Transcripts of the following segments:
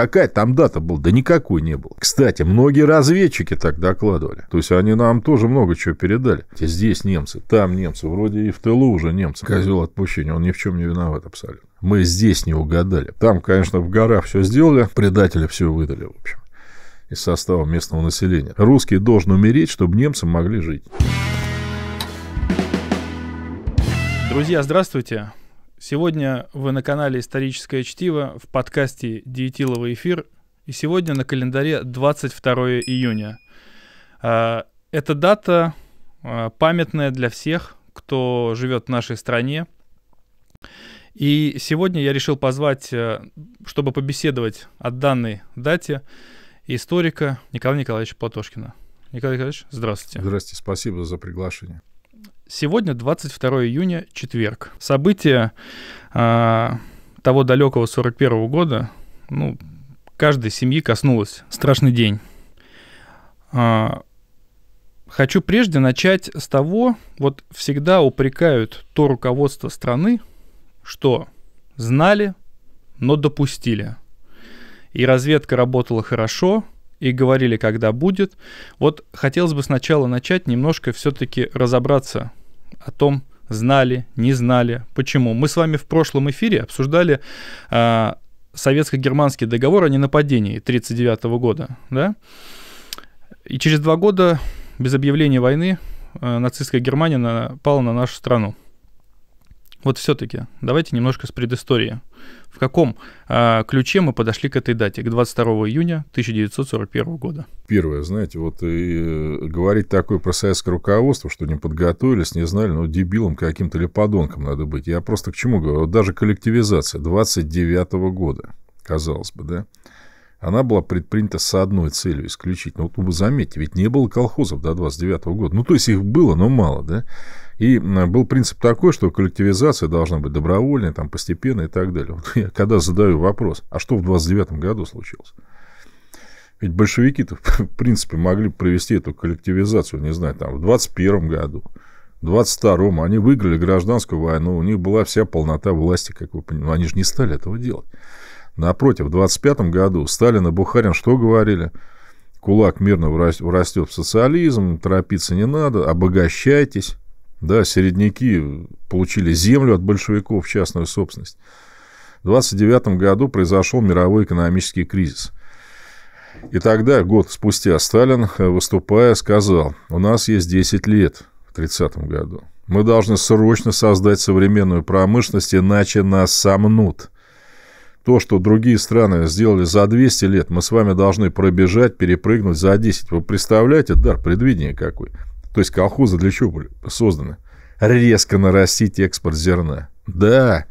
Какая там дата была? Да никакой не было. Кстати, многие разведчики так докладывали. То есть они нам тоже много чего передали. Здесь немцы, там немцы, вроде и в тылу уже немцы. Козел отпущения, он ни в чем не виноват абсолютно. Мы здесь не угадали. Там, конечно, в горах все сделали, предатели все выдали, в общем, из состава местного населения. Русский должен умереть, чтобы немцы могли жить. Друзья, здравствуйте. Сегодня вы на канале «Историческое чтиво» в подкасте «Диетиловый эфир». И сегодня на календаре 22 июня. А, эта дата а, памятная для всех, кто живет в нашей стране. И сегодня я решил позвать, э, чтобы побеседовать о данной дате, историка Николая Николаевича Платошкина. Николай Николаевич, здравствуйте. Здравствуйте, спасибо за приглашение. Сегодня 22 июня, четверг. События э, того далекого 41 -го года, ну, каждой семьи коснулось. Страшный день. Э, хочу прежде начать с того, вот всегда упрекают то руководство страны, что знали, но допустили. И разведка работала хорошо, и говорили, когда будет. Вот хотелось бы сначала начать немножко все-таки разобраться о том, знали, не знали, почему. Мы с вами в прошлом эфире обсуждали э, советско-германский договор о ненападении 1939 года. Да? И через два года, без объявления войны, э, нацистская Германия напала на нашу страну. Вот все-таки, давайте немножко с предыстории. В каком э, ключе мы подошли к этой дате, к 22 июня 1941 года? Первое, знаете, вот и э, говорить такое про советское руководство, что не подготовились, не знали, ну, дебилом каким-то или подонком надо быть. Я просто к чему говорю? Вот даже коллективизация 29 года, казалось бы, да? она была предпринята с одной целью исключительно. Вот вы заметьте, ведь не было колхозов до 29 года. Ну, то есть их было, но мало, да? И был принцип такой, что коллективизация должна быть добровольной, там, постепенной и так далее. Вот я когда задаю вопрос, а что в 29 году случилось? Ведь большевики-то, в принципе, могли провести эту коллективизацию, не знаю, там, в 21 году, в 22-м. Они выиграли гражданскую войну, у них была вся полнота власти, как вы понимаете. Но они же не стали этого делать. Напротив, в 25 году Сталин и Бухарин что говорили? Кулак мирно врастет в социализм, торопиться не надо, обогащайтесь. Да, середняки получили землю от большевиков в частную собственность. В 29 году произошел мировой экономический кризис. И тогда, год спустя, Сталин, э, выступая, сказал, у нас есть 10 лет в 30 году. Мы должны срочно создать современную промышленность, иначе нас сомнут. То, что другие страны сделали за 200 лет, мы с вами должны пробежать, перепрыгнуть за 10. Вы представляете, дар предвидения какой? то есть колхозы для чего были созданы? Резко нарастить экспорт зерна. Да,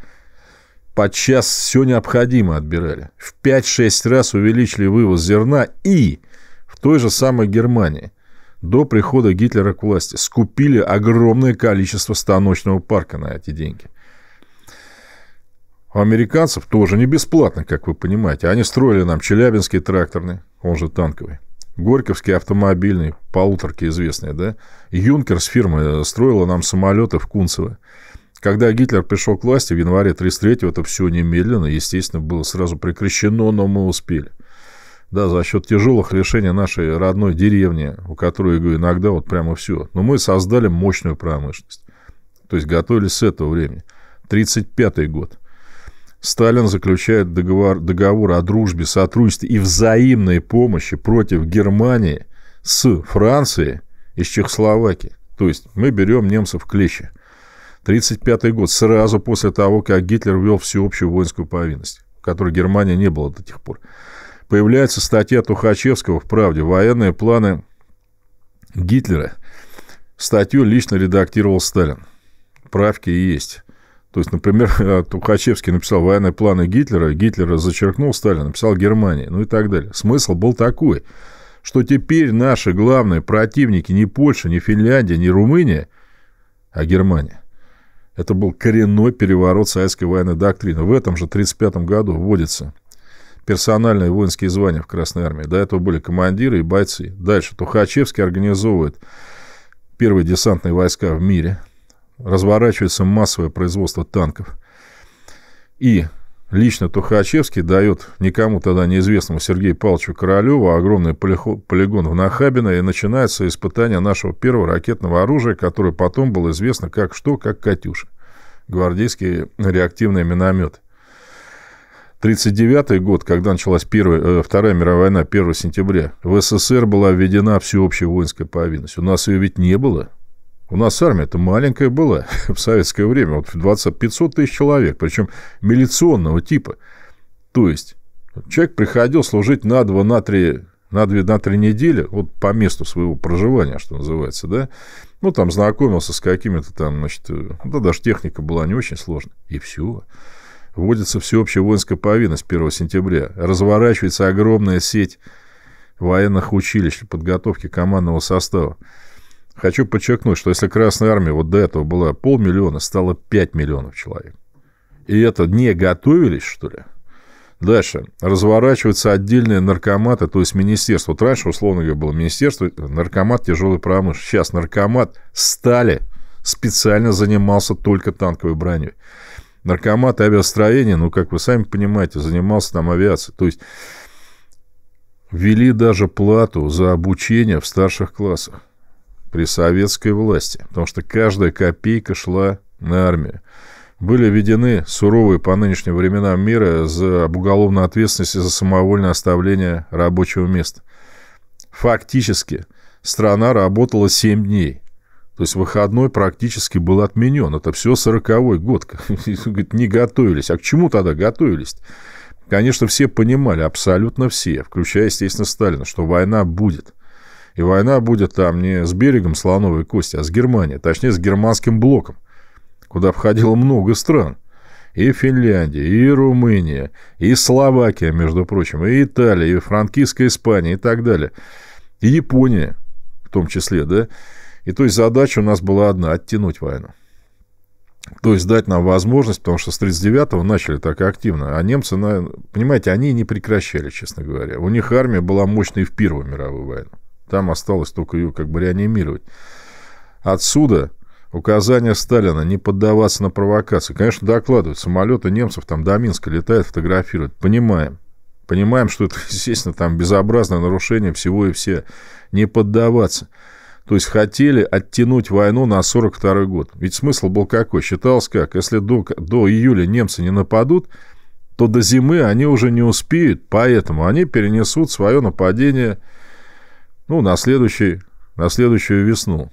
подчас все необходимое отбирали. В 5-6 раз увеличили вывоз зерна и в той же самой Германии до прихода Гитлера к власти скупили огромное количество станочного парка на эти деньги. У американцев тоже не бесплатно, как вы понимаете. Они строили нам Челябинский тракторный, он же танковый. Горьковский автомобильный, полуторки известные, да? Юнкер с фирмы э, строила нам самолеты в Кунцево. Когда Гитлер пришел к власти в январе 1933-го, это все немедленно, естественно, было сразу прекращено, но мы успели. Да, за счет тяжелых решений нашей родной деревни, у которой, я говорю, иногда вот прямо все. Но мы создали мощную промышленность. То есть готовились с этого времени. 1935 год. Сталин заключает договор, договор о дружбе, сотрудничестве и взаимной помощи против Германии с Францией и с Чехословакией. То есть мы берем немцев в клещи. 1935 год, сразу после того, как Гитлер ввел всеобщую воинскую повинность, в которой Германия не была до тех пор. Появляется статья Тухачевского в «Правде» «Военные планы Гитлера». Статью лично редактировал Сталин. Правки есть. То есть, например, а, Тухачевский написал военные планы Гитлера, Гитлер зачеркнул Сталина, написал «Германия», ну и так далее. Смысл был такой, что теперь наши главные противники не Польша, не Финляндия, не Румыния, а Германия. Это был коренной переворот советской военной доктрины. В этом же 1935 году вводится персональные воинские звания в Красной Армии. До этого были командиры и бойцы. Дальше Тухачевский организовывает первые десантные войска в мире разворачивается массовое производство танков. И лично Тухачевский дает никому тогда неизвестному Сергею Павловичу Королеву огромный полигон в Нахабино, и начинается испытание нашего первого ракетного оружия, которое потом было известно как что, как «Катюша» — гвардейские реактивные минометы. 1939 год, когда началась первая, э, Вторая мировая война, 1 сентября, в СССР была введена всеобщая воинская повинность. У нас ее ведь не было. У нас армия-то маленькая была в советское время, вот 20, 500 тысяч человек, причем милиционного типа. То есть, человек приходил служить на два, на три, на две, на три недели, вот по месту своего проживания, что называется, да, ну, там знакомился с какими-то там, значит, да, даже техника была не очень сложная, и все. Вводится всеобщая воинская повинность 1 сентября, разворачивается огромная сеть военных училищ подготовки командного состава. Хочу подчеркнуть, что если Красная Армия вот до этого была полмиллиона, стало 5 миллионов человек. И это не готовились, что ли? Дальше. Разворачиваются отдельные наркоматы, то есть министерство. Вот раньше, условно говоря, было министерство, наркомат тяжелой промышленности. Сейчас наркомат стали специально занимался только танковой броней. Наркомат авиастроения, ну, как вы сами понимаете, занимался там авиацией. То есть ввели даже плату за обучение в старших классах при советской власти, потому что каждая копейка шла на армию. Были введены суровые по нынешним временам меры за уголовную ответственность и за самовольное оставление рабочего места. Фактически страна работала 7 дней. То есть выходной практически был отменен. Это все 40-й год. Не готовились. А к чему тогда готовились? Конечно, все понимали, абсолютно все, включая, естественно, Сталина, что война будет – и война будет там не с берегом Слоновой Кости, а с Германией. Точнее, с германским блоком, куда входило много стран. И Финляндия, и Румыния, и Словакия, между прочим, и Италия, и Франкистская Испания, и так далее. И Япония в том числе, да? И то есть задача у нас была одна – оттянуть войну. То есть дать нам возможность, потому что с 39-го начали так активно, а немцы, понимаете, они не прекращали, честно говоря. У них армия была мощной в Первую мировую войну. Там осталось только ее как бы реанимировать. Отсюда указание Сталина не поддаваться на провокации. Конечно, докладывают. Самолеты немцев там до Минска летают, фотографируют. Понимаем. Понимаем, что это, естественно, там безобразное нарушение всего и все. Не поддаваться. То есть хотели оттянуть войну на 42 год. Ведь смысл был какой? Считалось как, если до, до июля немцы не нападут, то до зимы они уже не успеют, поэтому они перенесут свое нападение ну, на, следующий, на следующую весну.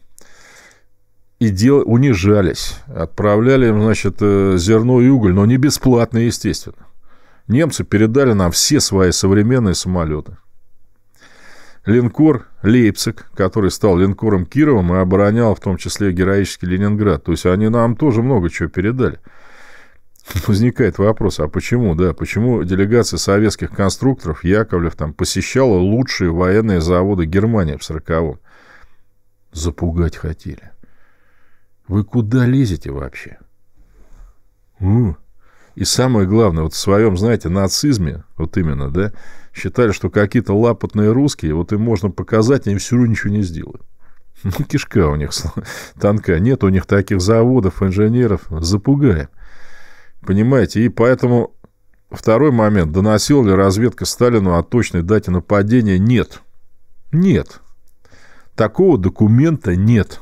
И дел... унижались. Отправляли, значит, э, зерно и уголь, но не бесплатно, естественно. Немцы передали нам все свои современные самолеты. Линкор «Лейпциг», который стал линкором Кировым и оборонял в том числе героический Ленинград. То есть они нам тоже много чего передали возникает вопрос, а почему, да, почему делегация советских конструкторов Яковлев там посещала лучшие военные заводы Германии в 40-м? Запугать хотели. Вы куда лезете вообще? У. И самое главное, вот в своем, знаете, нацизме, вот именно, да, считали, что какие-то лапотные русские, вот им можно показать, они все равно ничего не сделают. Ну, кишка у них тонка. Нет у них таких заводов, инженеров. Запугаем. Понимаете? И поэтому второй момент. Доносила ли разведка Сталину о точной дате нападения? Нет. Нет. Такого документа нет.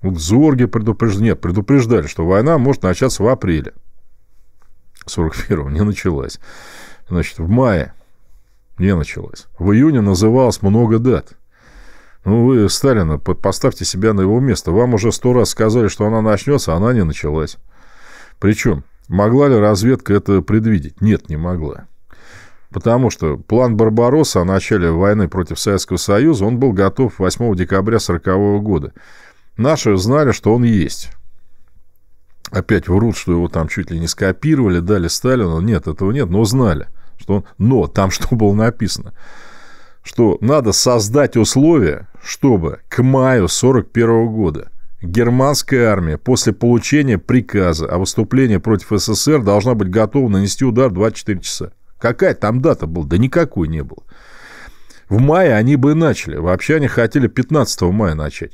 Вот Зорге предупреждали. Нет, предупреждали, что война может начаться в апреле. 41-го не началась. Значит, в мае не началась. В июне называлось много дат. Ну, вы Сталина, поставьте себя на его место. Вам уже сто раз сказали, что она начнется, а она не началась. Причем, могла ли разведка это предвидеть? Нет, не могла. Потому что план Барбаросса о начале войны против Советского Союза, он был готов 8 декабря 1940 года. Наши знали, что он есть. Опять врут, что его там чуть ли не скопировали, дали Сталину. Нет, этого нет, но знали. Что он... Но там что было написано? Что надо создать условия, чтобы к маю 1941 года Германская армия после получения приказа о выступлении против СССР должна быть готова нанести удар 24 часа. Какая там дата была? Да никакой не было. В мае они бы и начали. Вообще они хотели 15 мая начать.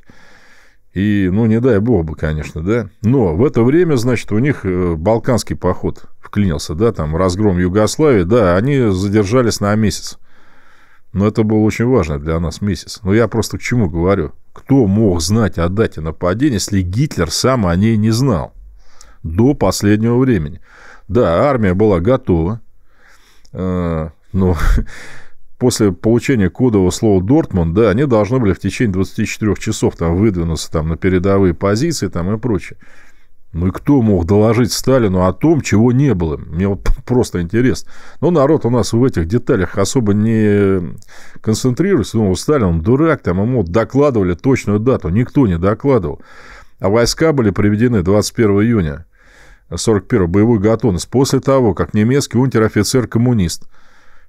И, ну, не дай бог бы, конечно, да. Но в это время, значит, у них э, Балканский поход вклинился, да, там разгром Югославии, да, они задержались на месяц. Но это был очень важно для нас месяц. Но я просто к чему говорю. Кто мог знать о дате нападения, если Гитлер сам о ней не знал до последнего времени? Да, армия была готова, э, но после получения кодового слова «Дортмунд», да, они должны были в течение 24 часов там выдвинуться там, на передовые позиции там, и прочее. Ну и кто мог доложить Сталину о том, чего не было? Мне вот просто интересно. Но ну, народ у нас в этих деталях особо не концентрируется. Ну, Сталин он дурак, там ему докладывали точную дату. Никто не докладывал. А войска были приведены 21 июня 41 боевой готовность после того, как немецкий унтер-офицер-коммунист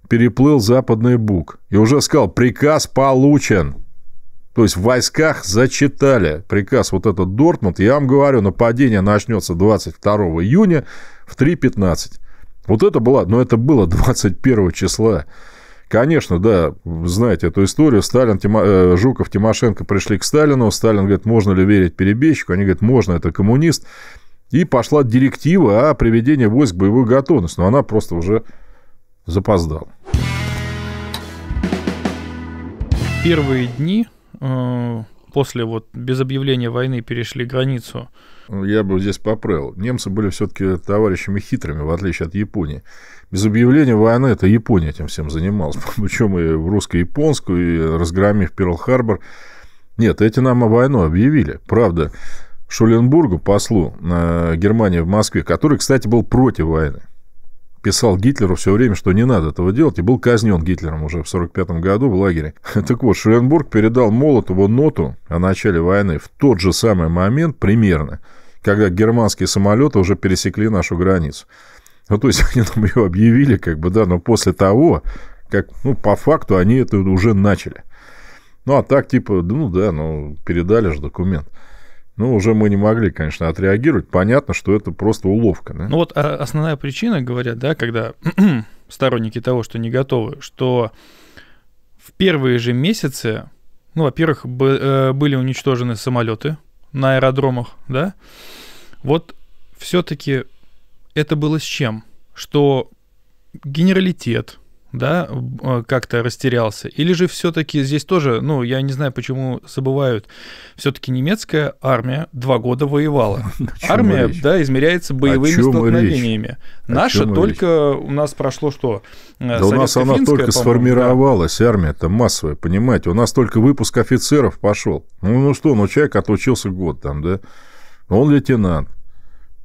переплыл западный Буг и уже сказал «Приказ получен!» То есть в войсках зачитали приказ вот этот Дортмунд. Я вам говорю, нападение начнется 22 июня в 3.15. Вот это было, но ну, это было 21 числа. Конечно, да, знаете эту историю. Сталин, Тимо... Э, Жуков, Тимошенко пришли к Сталину. Сталин говорит, можно ли верить перебежчику? Они говорят, можно, это коммунист. И пошла директива о приведении войск в боевую готовность. Но она просто уже запоздала. Первые дни Э, после вот без объявления войны перешли границу. Я бы здесь поправил. Немцы были все-таки товарищами хитрыми, в отличие от Японии. Без объявления войны это Япония этим всем занималась. Причем и в русско-японскую, и разгромив Перл-Харбор. Нет, эти нам о войну объявили. Правда, Шуленбургу, послу э, Германии в Москве, который, кстати, был против войны писал Гитлеру все время, что не надо этого делать, и был казнен Гитлером уже в 1945 году в лагере. Так вот, Шуленбург передал Молотову ноту о начале войны в тот же самый момент примерно, когда германские самолеты уже пересекли нашу границу. Ну, то есть, они нам ее объявили, как бы, да, но после того, как, ну, по факту они это уже начали. Ну, а так, типа, ну да, ну, передали же документ. Ну, уже мы не могли, конечно, отреагировать. Понятно, что это просто уловка. Да? Ну вот а, основная причина, говорят, да, когда сторонники того, что не готовы, что в первые же месяцы, ну, во-первых, э, были уничтожены самолеты на аэродромах, да. Вот все-таки это было с чем? Что генералитет, да, э, как-то растерялся? Или же все-таки здесь тоже, ну, я не знаю, почему забывают, все-таки немецкая армия два года воевала. Армия, речь? да, измеряется боевыми столкновениями. Наша только речь? у нас прошло что? Э, да у нас она только сформировалась, да? армия-то массовая, понимаете? У нас только выпуск офицеров пошел. Ну, ну что, ну человек отучился год там, да? Ну, он лейтенант.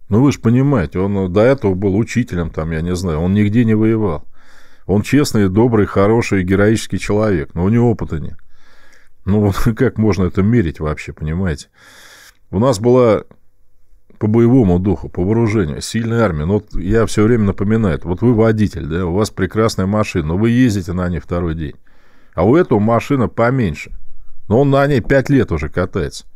Ну, вы же понимаете, он э, до этого был учителем, там, я не знаю, он нигде не воевал. Он честный, добрый, хороший, героический человек, но у него опыта нет. Ну, как можно это мерить вообще, понимаете? У нас была по боевому духу, по вооружению, сильная армия. Но вот я все время напоминаю, вот вы водитель, да, у вас прекрасная машина, но вы ездите на ней второй день. А у этого машина поменьше. Но он на ней пять лет уже катается.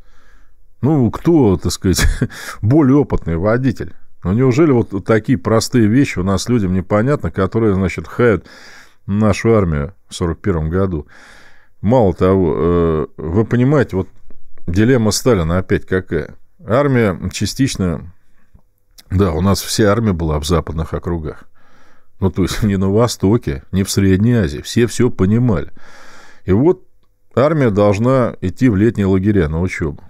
Ну, кто, так сказать, более опытный водитель? Ну неужели вот такие простые вещи у нас людям непонятно, которые, значит, хают нашу армию в 1941 году? Мало того, э, вы понимаете, вот дилемма Сталина опять какая? Армия частично... Да, у нас вся армия была в западных округах. Ну, то есть, не на Востоке, не в Средней Азии. Все все понимали. И вот армия должна идти в летние лагеря на учебу.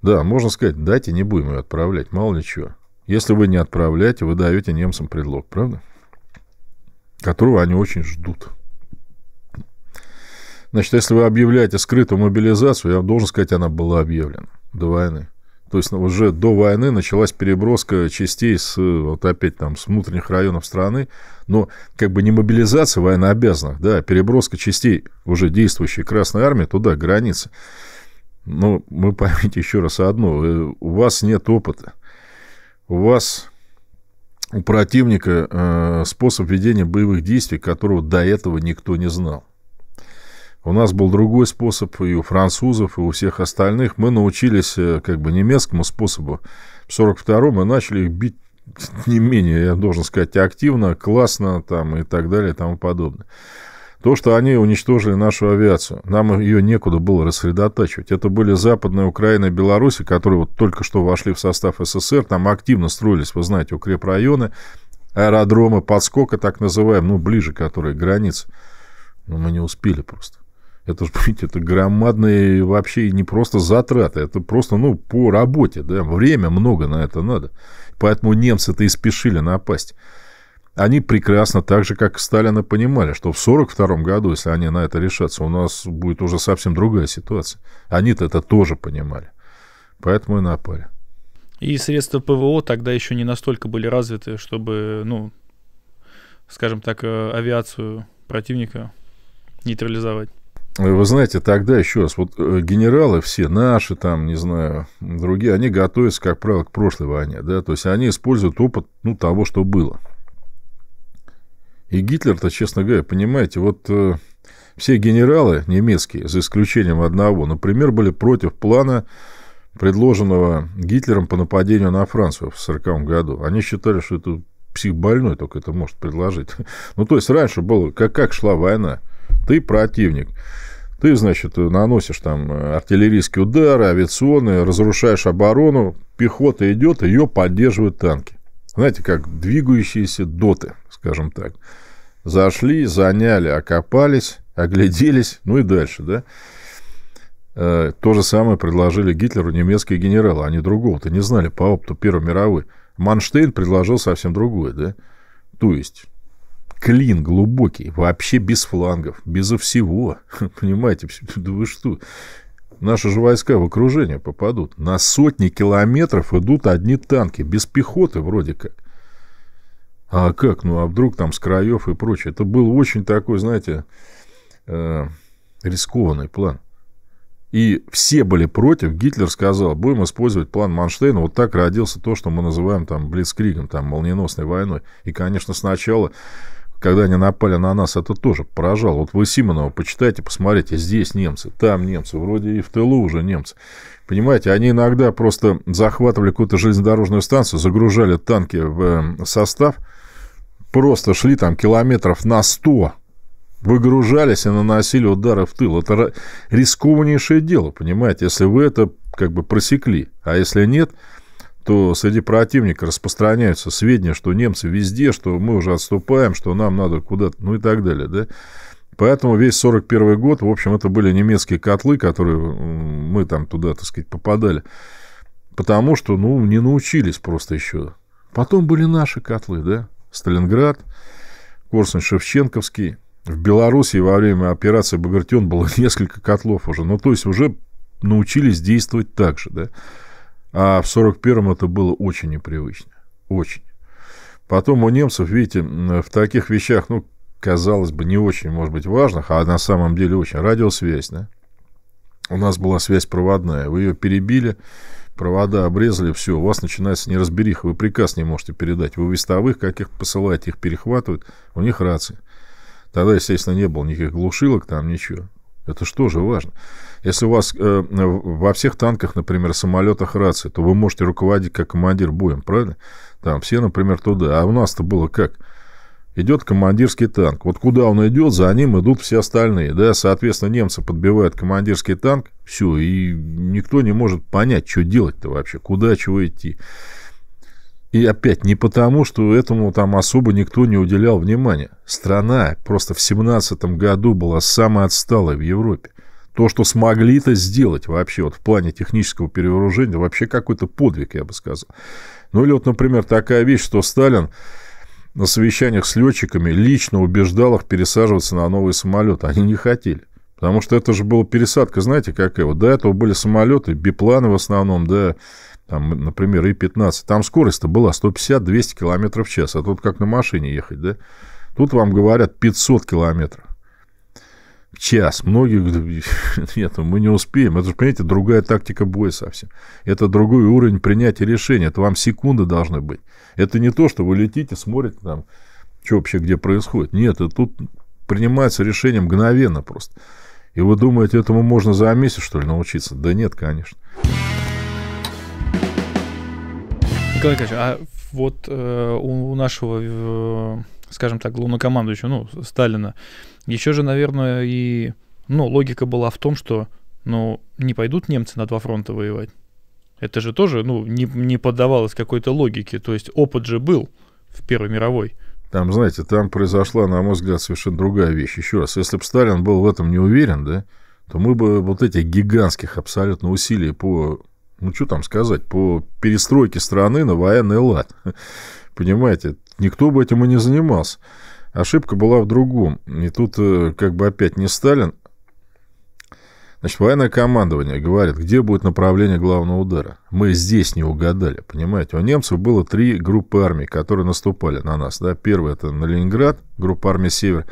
Да, можно сказать, дайте не будем ее отправлять, мало ли чего. Если вы не отправляете, вы даете немцам предлог, правда? Которого они очень ждут. Значит, если вы объявляете скрытую мобилизацию, я должен сказать, она была объявлена до войны. То есть ну, уже до войны началась переброска частей с, вот опять там, с внутренних районов страны, но как бы не мобилизация военнообязанных, да, а переброска частей уже действующей Красной Армии туда, границы. Но мы поймите еще раз одно, э, у вас нет опыта у вас у противника э, способ ведения боевых действий, которого до этого никто не знал. У нас был другой способ и у французов, и у всех остальных. Мы научились э, как бы немецкому способу в 42-м мы начали их бить не менее, я должен сказать, активно, классно там и так далее и тому подобное. То, что они уничтожили нашу авиацию, нам ее некуда было рассредотачивать. Это были Западная Украина и Беларусь, которые вот только что вошли в состав СССР, там активно строились, вы знаете, укрепрайоны, аэродромы подскока, так называем, ну, ближе, которые границы. Но мы не успели просто. Это же, понимаете, это громадные вообще не просто затраты, это просто, ну, по работе, да, время много на это надо. Поэтому немцы-то и спешили напасть. Они прекрасно, так же, как Сталина, понимали, что в 1942 году, если они на это решатся, у нас будет уже совсем другая ситуация. Они-то это тоже понимали. Поэтому и напали. И средства ПВО тогда еще не настолько были развиты, чтобы, ну, скажем так, э, авиацию противника нейтрализовать. Э, вы знаете, тогда еще раз, вот э, генералы все наши, там, не знаю, другие, они готовятся, как правило, к прошлой войне, да, то есть они используют опыт, ну, того, что было. И Гитлер-то, честно говоря, понимаете, вот э, все генералы немецкие, за исключением одного, например, были против плана, предложенного Гитлером по нападению на Францию в 1940 году. Они считали, что это психбольной только это может предложить. ну, то есть, раньше было, как, как шла война. Ты противник. Ты, значит, наносишь там э, артиллерийские удары, авиационные, разрушаешь оборону, пехота идет, ее поддерживают танки. Знаете, как двигающиеся доты, скажем так. Зашли, заняли, окопались, огляделись, ну и дальше, да. Э, то же самое предложили Гитлеру немецкие генералы. Они другого-то не знали по опыту Первой мировой. Манштейн предложил совсем другое, да? То есть, клин глубокий, вообще без флангов, безо всего. Понимаете, да вы что? Наши же войска в окружение попадут. На сотни километров идут одни танки, без пехоты вроде как. А как? Ну, а вдруг там с краев и прочее. Это был очень такой, знаете, э, рискованный план. И все были против. Гитлер сказал, будем использовать план Манштейна. Вот так родился то, что мы называем там Блицкригом, там молниеносной войной. И, конечно, сначала, когда они напали на нас, это тоже поражало. Вот вы Симонова почитайте, посмотрите, здесь немцы, там немцы, вроде и в тылу уже немцы. Понимаете, они иногда просто захватывали какую-то железнодорожную станцию, загружали танки в э, состав – просто шли там километров на 100, выгружались и наносили удары в тыл. Это рискованнейшее дело, понимаете, если вы это как бы просекли. А если нет, то среди противника распространяются сведения, что немцы везде, что мы уже отступаем, что нам надо куда-то, ну и так далее, да. Поэтому весь 41 год, в общем, это были немецкие котлы, которые мы там туда, так сказать, попадали. Потому что, ну, не научились просто еще. Потом были наши котлы, да. Сталинград, корсунь шевченковский В Белоруссии во время операции «Багратион» было несколько котлов уже. Ну, то есть уже научились действовать так же, да. А в 41-м это было очень непривычно. Очень. Потом у немцев, видите, в таких вещах, ну, казалось бы, не очень, может быть, важных, а на самом деле очень. Радиосвязь, да? У нас была связь проводная. Вы ее перебили, Провода обрезали, все, у вас начинается неразбериха, вы приказ не можете передать. Вы вестовых, как их посылаете, их перехватывают, у них рации. Тогда, естественно, не было никаких глушилок там, ничего. Это что же важно? Если у вас э, во всех танках, например, самолетах рации, то вы можете руководить как командир боем, правильно? Там все, например, туда. А у нас-то было как? идет командирский танк. Вот куда он идет, за ним идут все остальные. Да, соответственно, немцы подбивают командирский танк, все, и никто не может понять, что делать-то вообще, куда чего идти. И опять не потому, что этому там особо никто не уделял внимания. Страна просто в 17 году была самой отсталой в Европе. То, что смогли-то сделать вообще вот в плане технического перевооружения, вообще какой-то подвиг, я бы сказал. Ну или вот, например, такая вещь, что Сталин на совещаниях с летчиками лично убеждал их пересаживаться на новый самолет. Они не хотели. Потому что это же была пересадка, знаете, какая вот. До этого были самолеты, бипланы в основном, да, там, например, И-15. Там скорость-то была 150-200 км в час. А тут как на машине ехать, да? Тут вам говорят 500 километров в час. Многие говорят, нет, мы не успеем. Это же, понимаете, другая тактика боя совсем. Это другой уровень принятия решения. Это вам секунды должны быть. Это не то, что вы летите, смотрите там, что вообще где происходит. Нет, это тут принимается решение мгновенно просто. И вы думаете, этому можно за месяц, что ли, научиться? Да нет, конечно. Николай Николаевич, а вот э, у, нашего, э, скажем так, главнокомандующего, ну, Сталина, еще же, наверное, и, ну, логика была в том, что, ну, не пойдут немцы на два фронта воевать. Это же тоже ну, не, не поддавалось какой-то логике. То есть опыт же был в Первой мировой. Там, знаете, там произошла, на мой взгляд, совершенно другая вещь. Еще раз, если бы Сталин был в этом не уверен, да, то мы бы вот этих гигантских абсолютно усилий по, ну что там сказать, по перестройке страны на военный лад. Понимаете, никто бы этим и не занимался. Ошибка была в другом. И тут э, как бы опять не Сталин, Значит, военное командование говорит, где будет направление главного удара. Мы здесь не угадали, понимаете? У немцев было три группы армий, которые наступали на нас. Да? Первая это на Ленинград, группа армии «Север»,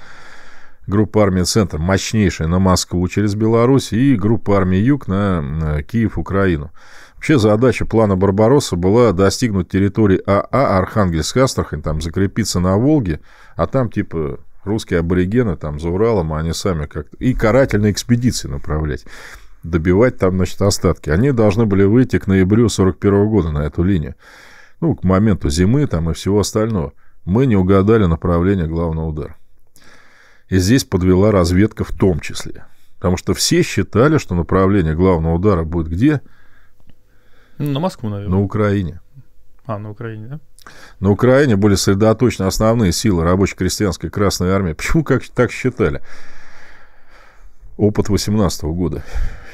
группа армии «Центр», мощнейшая на Москву через Беларусь, и группа армии «Юг» на э, Киев, Украину. Вообще задача плана Барбаросса была достигнуть территории АА, а, Архангельск, Астрахань, там закрепиться на Волге, а там типа русские аборигены там за Уралом, а они сами как-то... И карательные экспедиции направлять, добивать там, значит, остатки. Они должны были выйти к ноябрю 41 -го года на эту линию. Ну, к моменту зимы там и всего остального. Мы не угадали направление главного удара. И здесь подвела разведка в том числе. Потому что все считали, что направление главного удара будет где? На Москву, наверное. На Украине. А, на Украине, да? На Украине были сосредоточены основные силы рабоче-крестьянской Красной Армии. Почему как так считали? Опыт 18 года.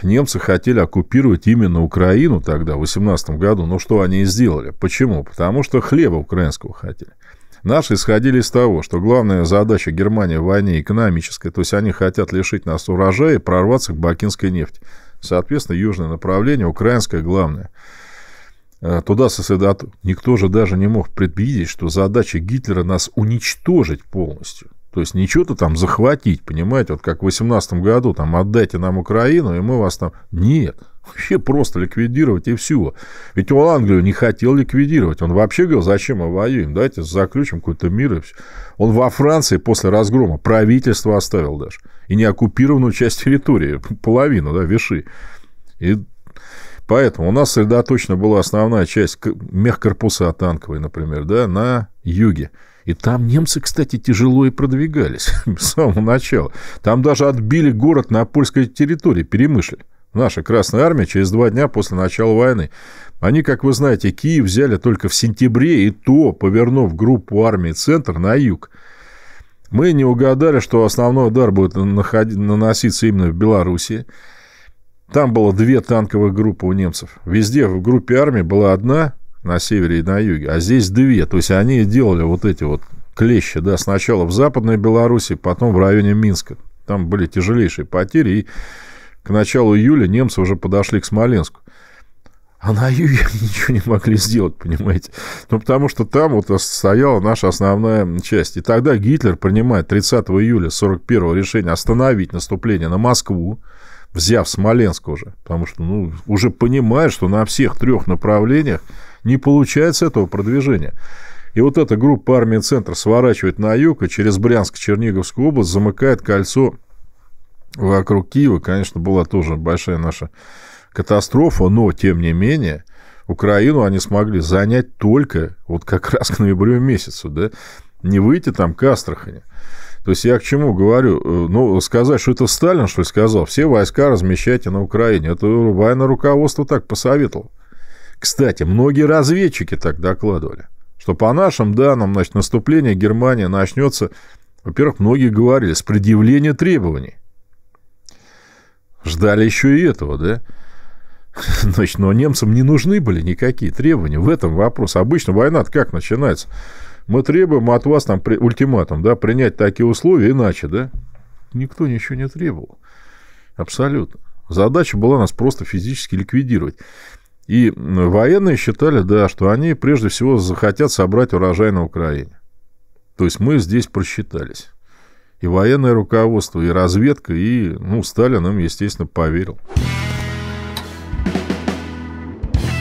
Немцы хотели оккупировать именно Украину тогда, в 18 году. Но что они и сделали? Почему? Потому что хлеба украинского хотели. Наши исходили из того, что главная задача Германии в войне экономическая, то есть они хотят лишить нас урожая и прорваться к бакинской нефти. Соответственно, южное направление, украинское главное – а, туда сосредоточен. Никто же даже не мог предвидеть, что задача Гитлера нас уничтожить полностью. То есть не что-то там захватить, понимаете, вот как в 18 году, там, отдайте нам Украину, и мы вас там... Нет, вообще просто ликвидировать и все. Ведь он Англию не хотел ликвидировать. Он вообще говорил, зачем мы воюем, давайте заключим какой-то мир и все. Он во Франции после разгрома правительство оставил даже. И не оккупированную часть территории, половину, да, Виши. И Поэтому у нас сосредоточена была основная часть мехкорпуса танковой, например, да, на юге. И там немцы, кстати, тяжело и продвигались с самого начала. Там даже отбили город на польской территории, Перемышль. Наша Красная Армия через два дня после начала войны. Они, как вы знаете, Киев взяли только в сентябре, и то, повернув группу армии «Центр» на юг. Мы не угадали, что основной удар будет наноситься именно в Белоруссии. Там было две танковых группы у немцев. Везде в группе армии была одна на севере и на юге, а здесь две. То есть они делали вот эти вот клещи, да, сначала в Западной Беларуси, потом в районе Минска. Там были тяжелейшие потери, и к началу июля немцы уже подошли к Смоленску. А на юге ничего не могли сделать, понимаете? Ну, потому что там вот стояла наша основная часть. И тогда Гитлер принимает 30 июля 41 решение остановить наступление на Москву взяв Смоленск уже, потому что ну, уже понимает, что на всех трех направлениях не получается этого продвижения. И вот эта группа армии «Центр» сворачивает на юг и через Брянск-Черниговскую область замыкает кольцо вокруг Киева. Конечно, была тоже большая наша катастрофа, но, тем не менее, Украину они смогли занять только вот как раз к ноябрю месяцу, да, не выйти там к Астрахани. То есть я к чему говорю? Э, ну, сказать, что это Сталин, что ли, сказал, все войска размещайте на Украине. Это военное руководство так посоветовало. Кстати, многие разведчики так докладывали, что по нашим данным, значит, наступление Германии начнется, во-первых, многие говорили, с предъявления требований. Ждали еще и этого, да? Значит, но немцам не нужны были никакие требования. В этом вопрос. Обычно война как начинается? Мы требуем от вас там при, ультиматум, да, принять такие условия иначе, да? Никто ничего не требовал. Абсолютно. Задача была нас просто физически ликвидировать. И военные считали, да, что они прежде всего захотят собрать урожай на Украине. То есть мы здесь просчитались. И военное руководство, и разведка, и, ну, Сталин им, естественно, поверил.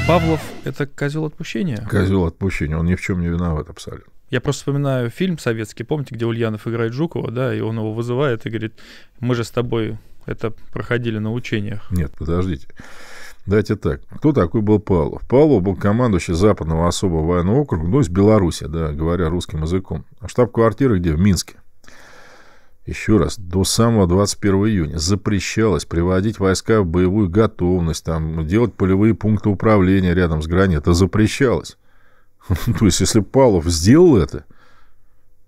Павлов – это козел отпущения? Козел отпущения. Он ни в чем не виноват абсолютно. Я просто вспоминаю фильм советский, помните, где Ульянов играет Жукова, да, и он его вызывает и говорит, мы же с тобой это проходили на учениях. Нет, подождите. Давайте так. Кто такой был Павлов? Павлов был командующий Западного особого военного округа, ну, из Беларуси, да, говоря русским языком. А штаб-квартира где? В Минске. Еще раз, до самого 21 июня запрещалось приводить войска в боевую готовность, там, делать полевые пункты управления рядом с границей. Это запрещалось. То есть, если Павлов сделал это,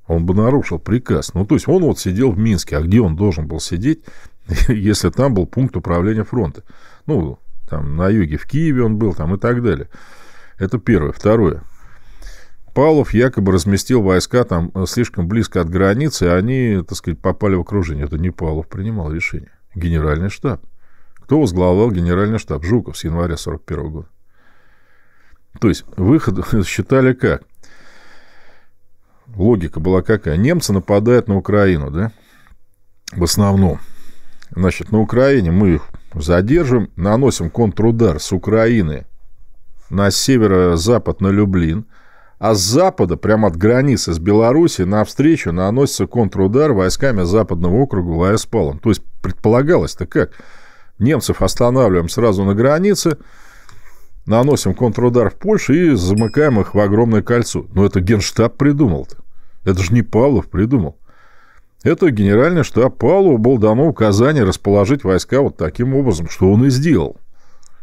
он бы нарушил приказ. Ну, то есть, он вот сидел в Минске. А где он должен был сидеть, если там был пункт управления фронта? Ну, там на юге, в Киеве он был, там и так далее. Это первое. Второе. Павлов якобы разместил войска там э, слишком близко от границы, и а они, так сказать, попали в окружение. Это не Павлов принимал решение. Генеральный штаб. Кто возглавлял генеральный штаб? Жуков с января 41 года. То есть выход считали как? Логика была какая? Немцы нападают на Украину, да? В основном. Значит, на Украине мы их задерживаем, наносим контрудар с Украины на северо-запад на Люблин, а с запада, прямо от границы с Белоруссией, навстречу наносится контрудар войсками западного округа Лаэспалом. То есть, предполагалось-то как? Немцев останавливаем сразу на границе – наносим контрудар в Польшу и замыкаем их в огромное кольцо. Но это генштаб придумал. -то. Это же не Павлов придумал. Это генеральный штаб Павлова был дано указание расположить войска вот таким образом, что он и сделал.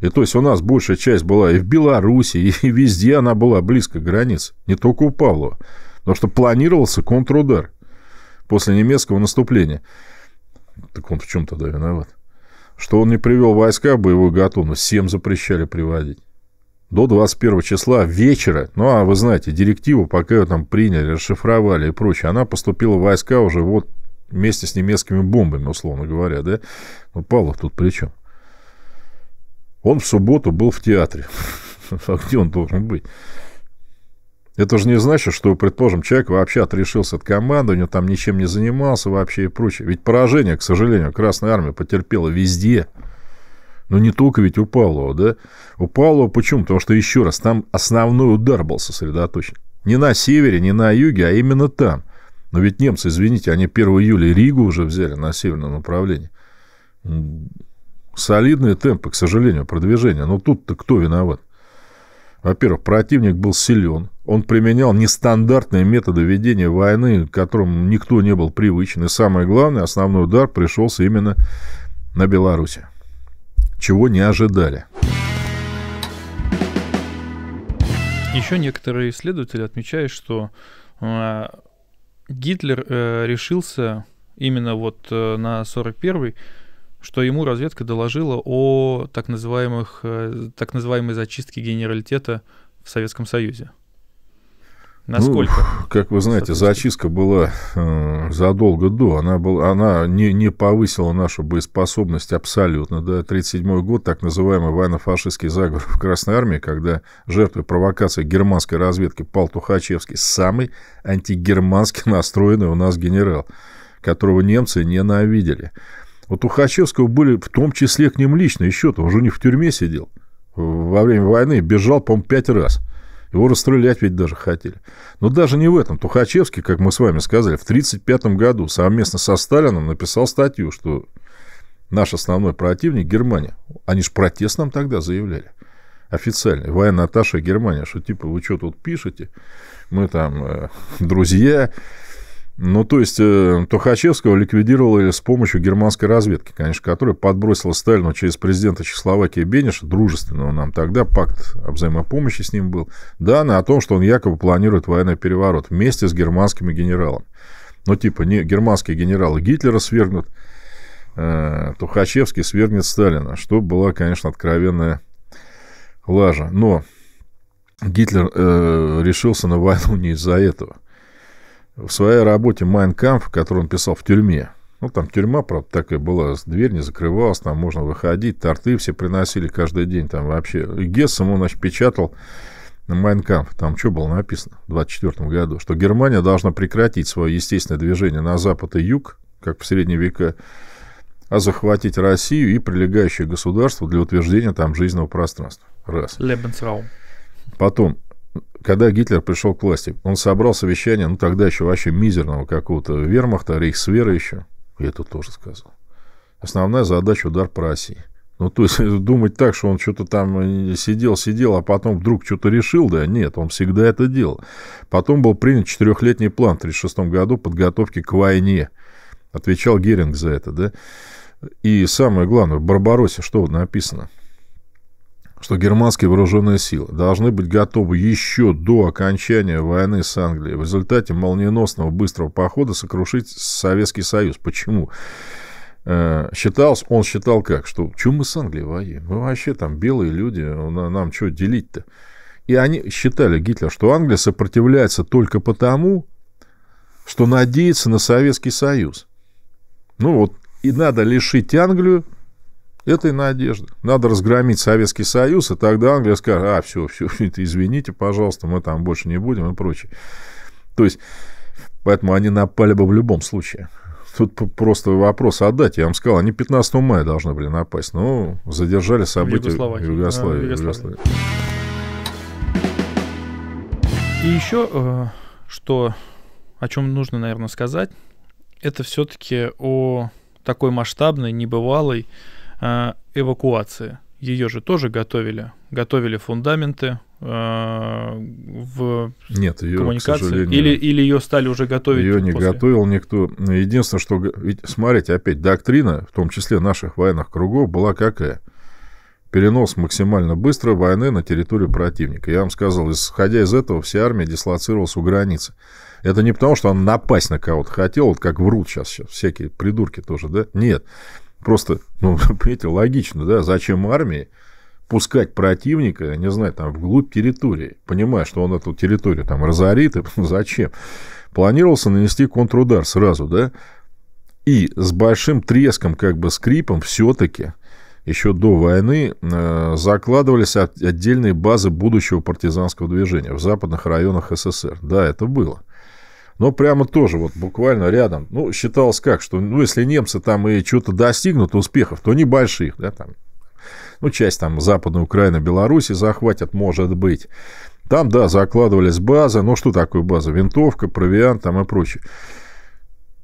И то есть у нас большая часть была и в Беларуси, и везде она была близко границ. не только у Павлова. Потому что планировался контрудар после немецкого наступления. Так он в чем тогда виноват? Что он не привел войска в боевую готовность, всем запрещали приводить до 21 числа вечера, ну а вы знаете, директиву пока ее там приняли, расшифровали и прочее, она поступила в войска уже вот вместе с немецкими бомбами, условно говоря, да? Ну, Павлов тут при чем? Он в субботу был в театре. А где он должен быть? Это же не значит, что, предположим, человек вообще отрешился от команды, у него там ничем не занимался вообще и прочее. Ведь поражение, к сожалению, Красная Армия потерпела везде. Везде. Но ну, не только ведь у Павлова, да? У Павлова почему? Потому что, еще раз, там основной удар был сосредоточен. Не на севере, не на юге, а именно там. Но ведь немцы, извините, они 1 июля Ригу уже взяли на северном направлении. Солидные темпы, к сожалению, продвижения. Но тут-то кто виноват? Во-первых, противник был силен. Он применял нестандартные методы ведения войны, к которым никто не был привычен. И самое главное, основной удар пришелся именно на Беларуси чего не ожидали. Еще некоторые исследователи отмечают, что э, Гитлер э, решился именно вот э, на 41-й, что ему разведка доложила о так, называемых, э, так называемой зачистке генералитета в Советском Союзе. Насколько? Ну, как вы знаете, зачистка была э, задолго до. Она, была, она не, не повысила нашу боеспособность абсолютно. Да, 1937 год, так называемый военно-фашистский заговор в Красной Армии, когда жертвой провокации германской разведки пал Тухачевский, самый антигермански настроенный у нас генерал, которого немцы ненавидели. У Тухачевского были в том числе к ним личные счеты. Он же не в тюрьме сидел во время войны, бежал, по-моему, пять раз – его расстрелять ведь даже хотели. Но даже не в этом. Тухачевский, как мы с вами сказали, в 1935 году совместно со Сталином написал статью, что наш основной противник – Германия. Они же протест нам тогда заявляли. Официально. Военная Наташа Германия, что типа вы что тут пишете? Мы там э, друзья, ну, то есть, э, Тухачевского ликвидировали с помощью германской разведки, конечно, которая подбросила Сталину через президента Чехословакии Бениша, дружественного нам тогда, пакт о взаимопомощи с ним был, данные о том, что он якобы планирует военный переворот вместе с германскими генералами. Ну, типа, не, германские генералы Гитлера свергнут, э, Тухачевский свергнет Сталина, что была, конечно, откровенная лажа. Но Гитлер э, решился на войну не из-за этого. В своей работе «Майнкамп», которую он писал в тюрьме, ну, там тюрьма, правда, такая была, дверь не закрывалась, там можно выходить, торты все приносили каждый день, там вообще. Гессом он, значит, печатал Майнкамп, там что было написано в 24 году? Что Германия должна прекратить свое естественное движение на запад и юг, как в средние века, а захватить Россию и прилегающие государства для утверждения там жизненного пространства. Раз. Лебенсраум. Потом, когда Гитлер пришел к власти, он собрал совещание, ну, тогда еще вообще мизерного какого-то вермахта, рейхсвера еще. Я это тоже сказал. Основная задача – удар по России. Ну, то есть, думать так, что он что-то там сидел-сидел, э, а потом вдруг что-то решил, да нет, он всегда это делал. Потом был принят четырехлетний план в 1936 году подготовки к войне. Отвечал Геринг за это, да. И самое главное, в Барбаросе что написано – что германские вооруженные силы должны быть готовы еще до окончания войны с Англией в результате молниеносного быстрого похода сокрушить Советский Союз. Почему? Э, считался, он считал как, что чем мы с Англией воюем? Мы вообще там белые люди, нам что делить-то? И они считали, Гитлер, что Англия сопротивляется только потому, что надеется на Советский Союз. Ну вот, и надо лишить Англию это и надежда. Надо разгромить Советский Союз, и тогда Англия скажет, а, все, все, извините, пожалуйста, мы там больше не будем и прочее. То есть, поэтому они напали бы в любом случае. Тут просто вопрос отдать. Я вам сказал, они 15 мая должны были напасть. Но ну, задержали события в Югославии. А, Югославии. И еще, э, что, о чем нужно, наверное, сказать, это все-таки о такой масштабной, небывалой а, эвакуации. Ее же тоже готовили. Готовили фундаменты а, в Нет, ее, коммуникации? К сожалению, или, или ее стали уже готовить? Ее не после? готовил никто. Единственное, что... Ведь, смотрите, опять доктрина, в том числе наших военных кругов, была какая? Перенос максимально быстро войны на территорию противника. Я вам сказал, исходя из этого, вся армия дислоцировалась у границы. Это не потому, что она напасть на кого-то хотела, вот как врут сейчас, сейчас всякие придурки тоже, да? Нет. Просто, ну, понимаете, логично, да, зачем армии пускать противника, не знаю, там, вглубь территории, понимая, что он эту территорию там разорит, и ну, зачем? Планировался нанести контрудар сразу, да, и с большим треском, как бы скрипом, все-таки еще до войны э, закладывались отдельные базы будущего партизанского движения в западных районах СССР. Да, это было но прямо тоже вот буквально рядом. Ну, считалось как, что ну, если немцы там и что-то достигнут успехов, то небольших, да, там, ну, часть там Западной Украины, Беларуси захватят, может быть. Там, да, закладывались базы, но ну, что такое база? Винтовка, провиант там и прочее.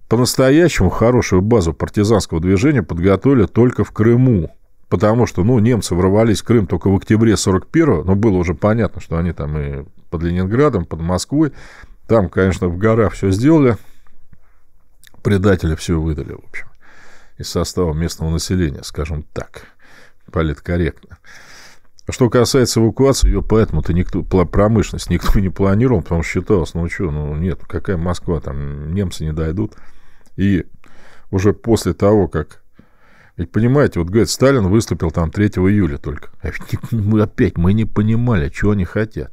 По-настоящему хорошую базу партизанского движения подготовили только в Крыму. Потому что, ну, немцы ворвались в Крым только в октябре 41-го, но было уже понятно, что они там и под Ленинградом, под Москвой, там, конечно, в горах все сделали. предателя все выдали, в общем. Из состава местного населения, скажем так. Политкорректно. Что касается эвакуации, ее поэтому-то никто, промышленность никто не планировал, потому что считалось, ну что, ну нет, какая Москва, там немцы не дойдут. И уже после того, как ведь понимаете, вот говорит, Сталин выступил там 3 июля только. А ведь мы опять мы не понимали, чего они хотят.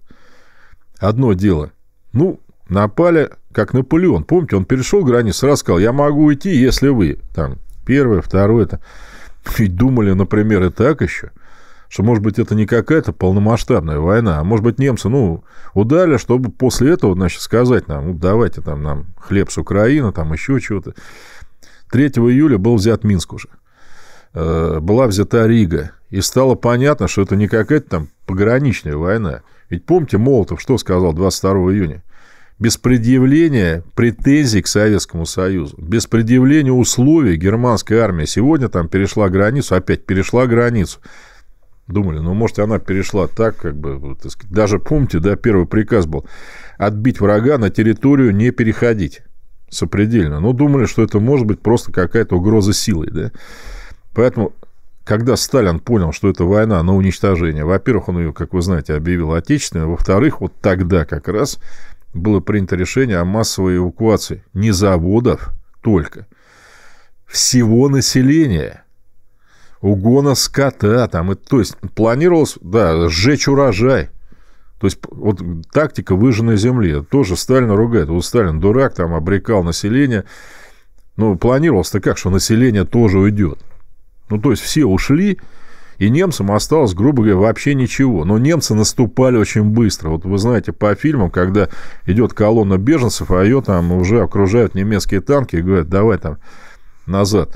Одно дело. Ну, напали, как Наполеон. Помните, он перешел границу, сразу сказал, я могу уйти, если вы там первое, второе. Это... Ведь думали, например, и так еще, что, может быть, это не какая-то полномасштабная война, а может быть, немцы, ну, ударили, чтобы после этого, значит, сказать нам, ну, давайте там нам хлеб с Украины, там еще чего-то. 3 июля был взят Минск уже. Э, была взята Рига. И стало понятно, что это не какая-то там пограничная война. Ведь помните, Молотов что сказал 22 июня? без предъявления претензий к Советскому Союзу, без предъявления условий германская армия сегодня там перешла границу, опять перешла границу. Думали, ну, может, она перешла так, как бы, так сказать, даже помните, да, первый приказ был отбить врага на территорию не переходить сопредельно. Но ну, думали, что это может быть просто какая-то угроза силой, да. Поэтому когда Сталин понял, что это война на уничтожение, во-первых, он ее, как вы знаете, объявил отечественной, во-вторых, вот тогда как раз было принято решение о массовой эвакуации не заводов только, всего населения, угона скота, там, и, то есть планировалось, да, сжечь урожай. То есть вот тактика выжженной земли, тоже Сталин ругает, вот Сталин дурак, там обрекал население, ну, планировалось-то как, что население тоже уйдет. Ну, то есть все ушли, и немцам осталось, грубо говоря, вообще ничего. Но немцы наступали очень быстро. Вот вы знаете по фильмам, когда идет колонна беженцев, а ее там уже окружают немецкие танки и говорят, давай там назад.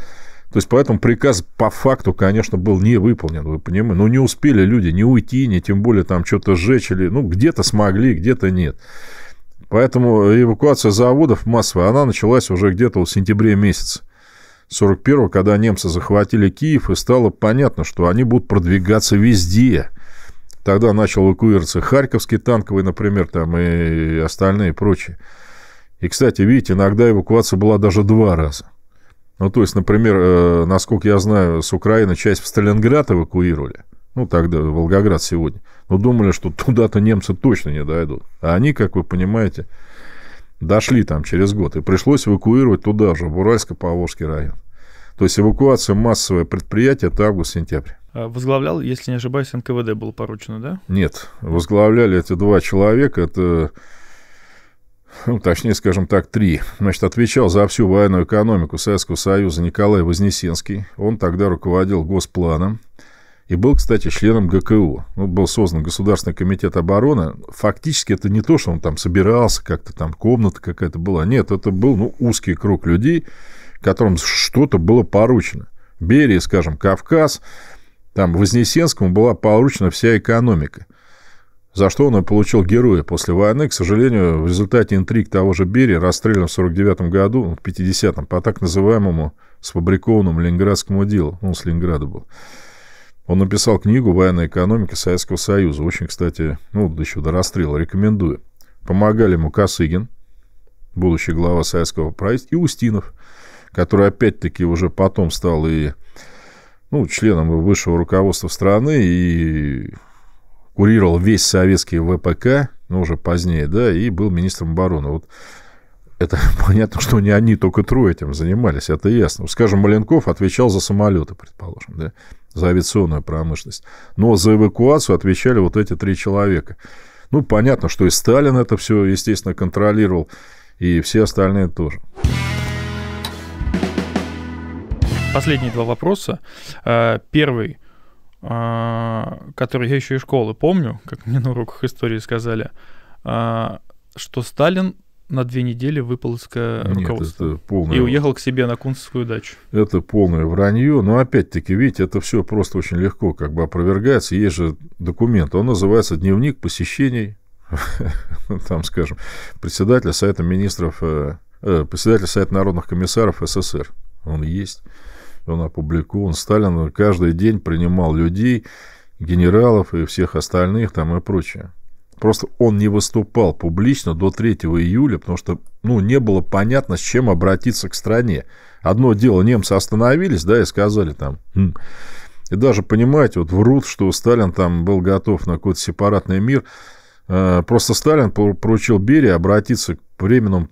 То есть, поэтому приказ по факту, конечно, был не выполнен, вы понимаете. Но ну, не успели люди не уйти, не тем более там что-то сжечь или... Ну, где-то смогли, где-то нет. Поэтому эвакуация заводов массовая, она началась уже где-то в сентябре месяце. 41-го, когда немцы захватили Киев, и стало понятно, что они будут продвигаться везде. Тогда начал эвакуироваться Харьковский танковый, например, там и остальные прочие. И, кстати, видите, иногда эвакуация была даже два раза. Ну, то есть, например, э, насколько я знаю, с Украины часть в Сталинград эвакуировали. Ну, тогда Волгоград сегодня. Но думали, что туда-то немцы точно не дойдут. А они, как вы понимаете, дошли там через год, и пришлось эвакуировать туда же, в Уральско-Поволжский район. То есть эвакуация массовое предприятие это август-сентябрь. А возглавлял, если не ошибаюсь, НКВД было поручено, да? Нет, возглавляли эти два человека, это, ну, точнее, скажем так, три. Значит, отвечал за всю военную экономику Советского Союза Николай Вознесенский. Он тогда руководил Госпланом и был, кстати, членом ГКУ. Ну, был создан Государственный комитет обороны. Фактически это не то, что он там собирался, как-то там комната какая-то была. Нет, это был ну, узкий круг людей, которым что-то было поручено. Берии, скажем, Кавказ, там Вознесенскому была поручена вся экономика. За что он и получил героя после войны. К сожалению, в результате интриг того же Берии расстрелян в 49 году, в 50-м, по так называемому сфабрикованному ленинградскому делу. Он с Ленинграда был. Он написал книгу «Военная экономика Советского Союза». Очень, кстати, ну, еще до расстрела рекомендую. Помогали ему Косыгин, будущий глава советского правительства, и Устинов, который опять-таки уже потом стал и ну, членом высшего руководства страны и курировал весь советский ВПК, ну, уже позднее, да, и был министром обороны. Вот это понятно, что не они только трое этим занимались, это ясно. Скажем, Маленков отвечал за самолеты, предположим, да за авиационную промышленность. Но за эвакуацию отвечали вот эти три человека. Ну, понятно, что и Сталин это все, естественно, контролировал, и все остальные тоже. Последние два вопроса. Э, первый, э, который я еще из школы помню, как мне на уроках истории сказали, э, что Сталин на две недели выпал из руководства. Нет, это полное... И уехал к себе на Кунцевскую дачу. Это полное вранье. Но опять-таки, видите, это все просто очень легко как бы опровергается. Есть же документ. Он называется «Дневник посещений», ну, там, скажем, председателя Совета министров, э, э, председателя Совета народных комиссаров СССР. Он есть, он опубликован. Сталин каждый день принимал людей, генералов и всех остальных там и прочее. Просто он не выступал публично до 3 июля, потому что ну, не было понятно, с чем обратиться к стране. Одно дело, немцы остановились, да, и сказали там... Хм". И даже, понимаете, вот врут, что Сталин там был готов на какой-то сепаратный мир. А, просто Сталин поручил Берии обратиться к временному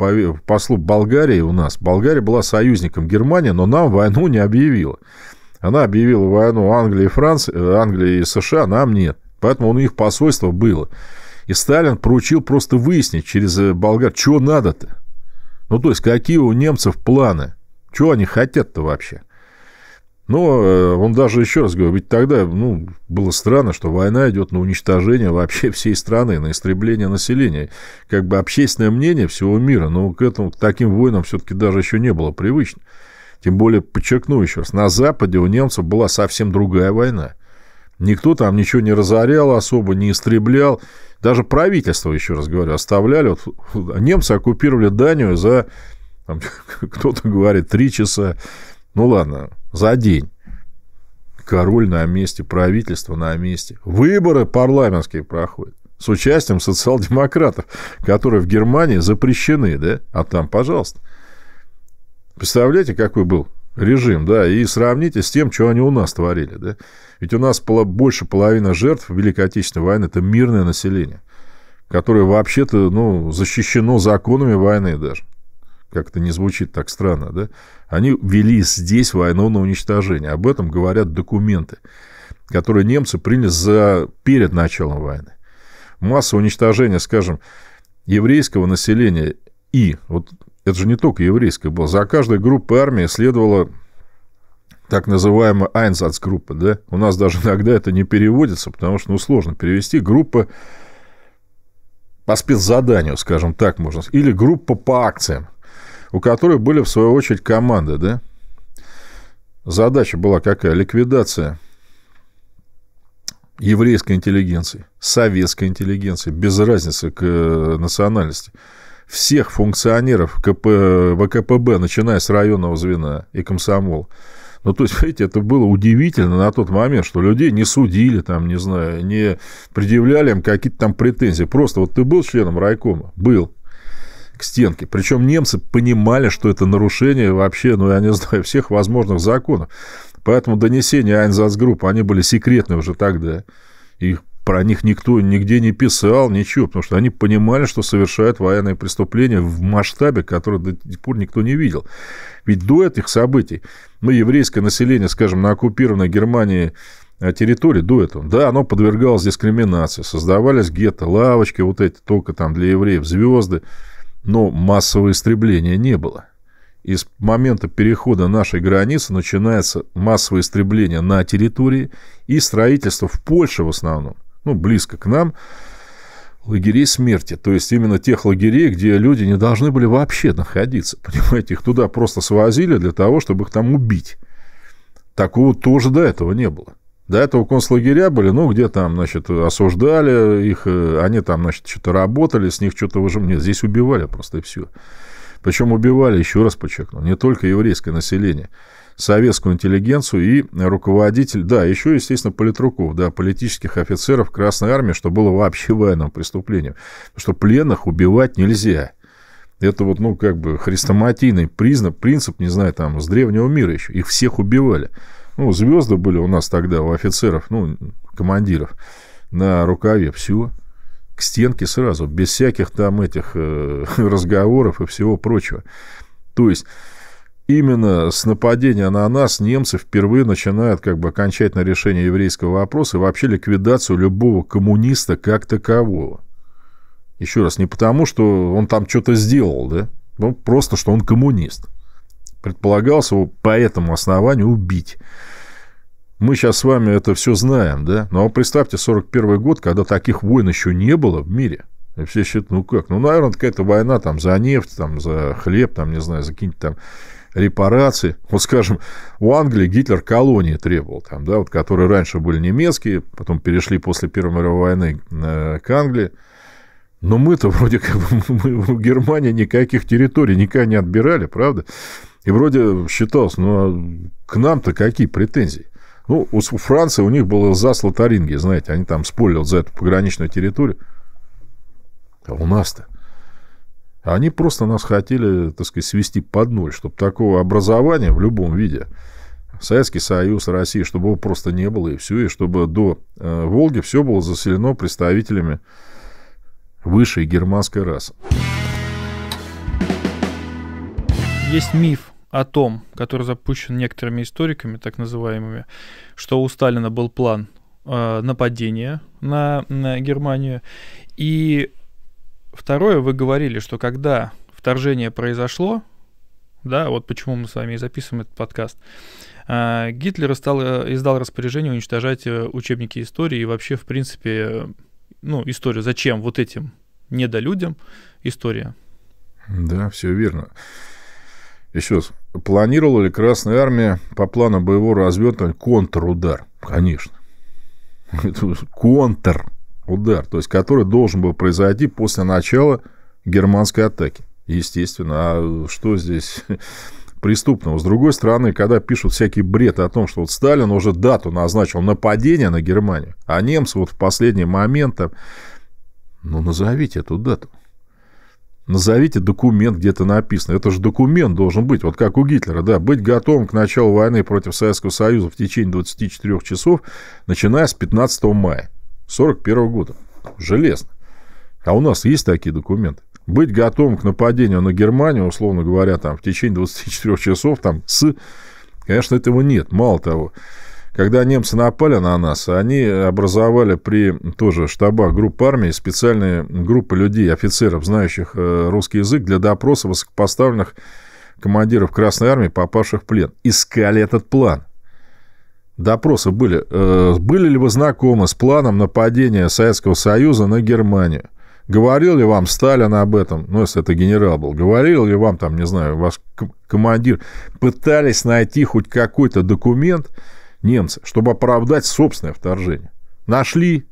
послу Болгарии у нас. Болгария была союзником Германии, но нам войну не объявила. Она объявила войну Англии и Франции, э, Англии и США, нам нет. Поэтому у них посольство было. И Сталин поручил просто выяснить через э, болгар, что надо-то. Ну, то есть, какие у немцев планы? Чего они хотят-то вообще? Но э, он даже, еще раз говорю, ведь тогда ну, было странно, что война идет на уничтожение вообще всей страны, на истребление населения. Как бы общественное мнение всего мира, но к, этому, к таким войнам все-таки даже еще не было привычно. Тем более, подчеркну еще раз, на Западе у немцев была совсем другая война. Никто там ничего не разорял особо, не истреблял. Даже правительство, еще раз говорю, оставляли. Вот, немцы оккупировали Данию за, кто-то говорит, три часа. Ну ладно, за день. Король на месте, правительство на месте. Выборы парламентские проходят с участием социал-демократов, которые в Германии запрещены, да? А там, пожалуйста. Представляете, какой был режим, да, и сравните с тем, что они у нас творили, да. Ведь у нас больше половины жертв Великой Отечественной войны – это мирное население, которое вообще-то, ну, защищено законами войны даже. Как это не звучит так странно, да? Они вели здесь войну на уничтожение. Об этом говорят документы, которые немцы приняли за перед началом войны. Масса уничтожения, скажем, еврейского населения и вот это же не только еврейская была, за каждой группой армии следовала так называемая Айнзацгруппа, да? У нас даже иногда это не переводится, потому что, ну, сложно перевести. Группа по спецзаданию, скажем так, можно или группа по акциям, у которой были, в свою очередь, команды, да? Задача была какая? Ликвидация еврейской интеллигенции, советской интеллигенции, без разницы к э, национальности – всех функционеров КП, ВКПБ, начиная с районного звена и Комсомол, Ну, то есть, видите, это было удивительно на тот момент, что людей не судили, там, не знаю, не предъявляли им какие-то там претензии. Просто вот ты был членом райкома? Был. К стенке. Причем немцы понимали, что это нарушение вообще, ну, я не знаю, всех возможных законов. Поэтому донесения Айнзацгрупп, они были секретны уже тогда. Их про них никто нигде не писал, ничего, потому что они понимали, что совершают военные преступления в масштабе, который до сих пор никто не видел. Ведь до этих событий, ну, еврейское население, скажем, на оккупированной Германии э, территории до этого. Да, оно подвергалось дискриминации, создавались гетто, лавочки вот эти только там для евреев, звезды, но массового истребления не было. И с момента перехода нашей границы начинается массовое истребление на территории и строительство в Польше в основном – ну, близко к нам, лагерей смерти, то есть именно тех лагерей, где люди не должны были вообще находиться, понимаете, их туда просто свозили для того, чтобы их там убить. Такого тоже до этого не было. До этого концлагеря были, ну, где там, значит, осуждали их, э, они там, значит, что-то работали, с них что-то выжим. Нет, здесь убивали просто и все. Причем убивали, еще раз подчеркну, не только еврейское население – советскую интеллигенцию и руководитель, да, еще, естественно, политруков, да, политических офицеров Красной Армии, что было вообще военным преступлением, что пленных убивать нельзя. Это вот, ну, как бы хрестоматийный признак, принцип, не знаю, там, с древнего мира еще. Их всех убивали. Ну, звезды были у нас тогда, у офицеров, ну, командиров на рукаве. Все. К стенке сразу, без всяких там этих э, разговоров и всего прочего. То есть Именно с нападения на нас немцы впервые начинают как бы окончательное решение еврейского вопроса и вообще ликвидацию любого коммуниста как такового. Еще раз, не потому, что он там что-то сделал, да? Ну, просто, что он коммунист. Предполагался его по этому основанию убить. Мы сейчас с вами это все знаем, да? Но ну, а представьте 41 год, когда таких войн еще не было в мире. И все считают, ну как, ну, наверное, какая-то война там за нефть, там, за хлеб, там, не знаю, за какие-нибудь там репарации. Вот, скажем, у Англии Гитлер колонии требовал, там, да, вот, которые раньше были немецкие, потом перешли после Первой мировой войны э, к Англии. Но мы-то вроде как мы в Германии никаких территорий никак не отбирали, правда? И вроде считалось, ну, а к нам-то какие претензии? Ну, у Франции у них было за Слотарингия, знаете, они там спорили вот за эту пограничную территорию. А у нас-то? Они просто нас хотели, так сказать, свести под ноль, чтобы такого образования в любом виде, Советский Союз, Россия, чтобы его просто не было, и все, и чтобы до э, Волги все было заселено представителями высшей германской расы. Есть миф о том, который запущен некоторыми историками, так называемыми, что у Сталина был план э, нападения на, на Германию, и Второе, вы говорили, что когда вторжение произошло, да, вот почему мы с вами и записываем этот подкаст, а, Гитлер стал, э, издал распоряжение уничтожать э, учебники истории и вообще, в принципе, ну, историю. Зачем вот этим недолюдям история? Да, все верно. Еще раз, планировала ли Красная Армия по плану боевого развертывания контрудар? Конечно. Это контр удар, то есть который должен был произойти после начала германской атаки. Естественно, а что здесь преступного? С другой стороны, когда пишут всякий бред о том, что вот Сталин уже дату назначил нападения на Германию, а немцы вот в последний момент там, ну, назовите эту дату. Назовите документ, где то написано. Это же документ должен быть, вот как у Гитлера, да, быть готовым к началу войны против Советского Союза в течение 24 часов, начиная с 15 мая. 41 -го года. Железно. А у нас есть такие документы. Быть готовым к нападению на Германию, условно говоря, там, в течение 24 часов, там, с... Конечно, этого нет. Мало того, когда немцы напали на нас, они образовали при тоже штабах групп армии специальные группы людей, офицеров, знающих э, русский язык, для допроса высокопоставленных командиров Красной Армии, попавших в плен. Искали этот план допросы были. Э, были ли вы знакомы с планом нападения Советского Союза на Германию? Говорил ли вам Сталин об этом? Ну, если это генерал был. Говорил ли вам, там, не знаю, ваш командир? Пытались найти хоть какой-то документ немцы, чтобы оправдать собственное вторжение. Нашли?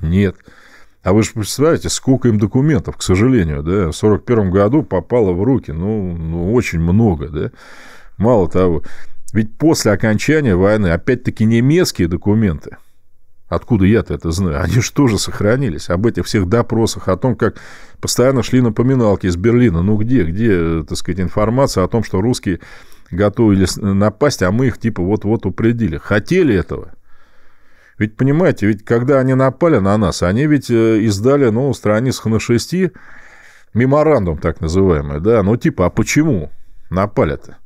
Нет. А вы же представляете, сколько им документов, к сожалению, да, в 1941 году попало в руки, ну, ну очень много, да. Мало того, ведь после окончания войны, опять-таки, немецкие документы, откуда я-то это знаю, они же тоже сохранились, об этих всех допросах, о том, как постоянно шли напоминалки из Берлина, ну где, где, так сказать, информация о том, что русские готовились напасть, а мы их типа вот-вот упредили. Хотели этого – ведь понимаете, ведь когда они напали на нас, они ведь э, издали, ну, страницах на шести меморандум так называемый, да, ну типа, а почему напали-то?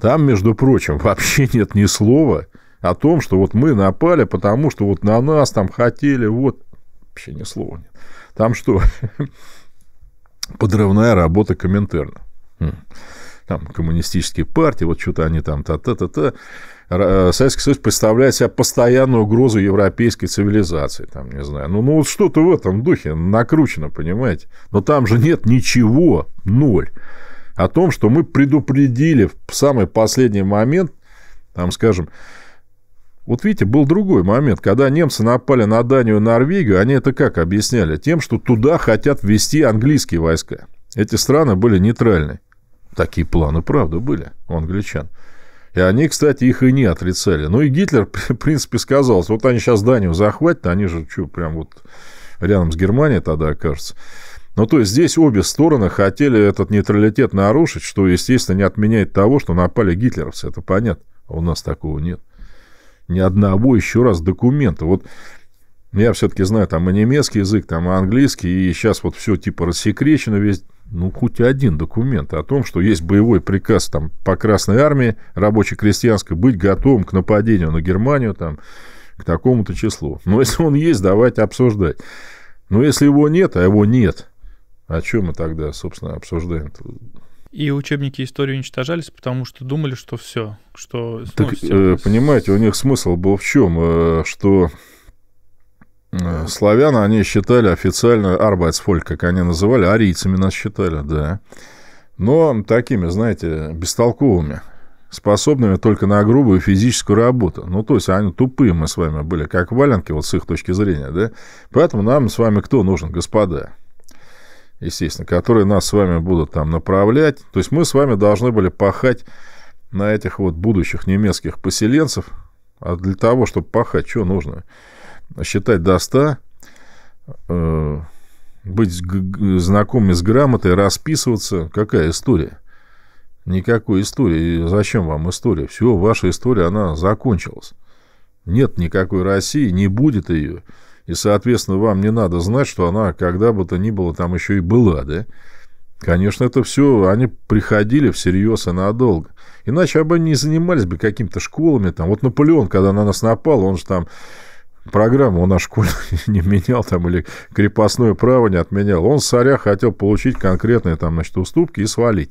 Там, между прочим, вообще нет ни слова о том, что вот мы напали, потому что вот на нас там хотели, вот. Вообще ни слова нет. Там что? Подрывная работа Коминтерна. Хм. Там коммунистические партии, вот что-то они там та-та-та-та. Э, Советский Союз представляет себя постоянную угрозу европейской цивилизации, там, не знаю. Ну, ну вот что-то в этом духе накручено, понимаете? Но там же нет ничего, ноль о том, что мы предупредили в самый последний момент, там, скажем, вот видите, был другой момент, когда немцы напали на Данию и Норвегию, они это как объясняли? Тем, что туда хотят ввести английские войска. Эти страны были нейтральны. Такие планы, правда, были у англичан. И они, кстати, их и не отрицали. Ну и Гитлер, в принципе, сказал, вот они сейчас Данию захватят, они же, что, прям вот рядом с Германией тогда окажутся. Ну, то есть здесь обе стороны хотели этот нейтралитет нарушить, что, естественно, не отменяет того, что напали гитлеровцы. Это понятно. А у нас такого нет. Ни одного, еще раз, документа. Вот я все-таки знаю там и немецкий язык, там и английский, и сейчас вот все типа рассекречено весь. Ну, хоть один документ о том, что есть боевой приказ там по Красной Армии рабоче-крестьянской быть готовым к нападению на Германию там к такому-то числу. Но если он есть, давайте обсуждать. Но если его нет, а его нет, о чем мы тогда, собственно, обсуждаем? -то? И учебники истории уничтожались, потому что думали, что все, что. Ну, так, ну, понимаете, у них смысл был в чем, э, что э, славян они считали официально арбайтсфольк, как они называли, арийцами нас считали, да. Но такими, знаете, бестолковыми, способными только на грубую физическую работу. Ну, то есть, они тупые мы с вами были, как валенки, вот с их точки зрения, да. Поэтому нам с вами кто нужен, господа? естественно, которые нас с вами будут там направлять. То есть мы с вами должны были пахать на этих вот будущих немецких поселенцев. А для того, чтобы пахать, что нужно? Считать до 100, э, быть знакомыми с грамотой, расписываться. Какая история? Никакой истории. зачем вам история? Все, ваша история, она закончилась. Нет никакой России, не будет ее и, соответственно, вам не надо знать, что она когда бы то ни было там еще и была, да? Конечно, это все они приходили всерьез и надолго. Иначе об они не занимались бы какими-то школами. Там. Вот Наполеон, когда на нас напал, он же там программу он о школе не менял там или крепостное право не отменял. Он царя хотел получить конкретные там, значит, уступки и свалить.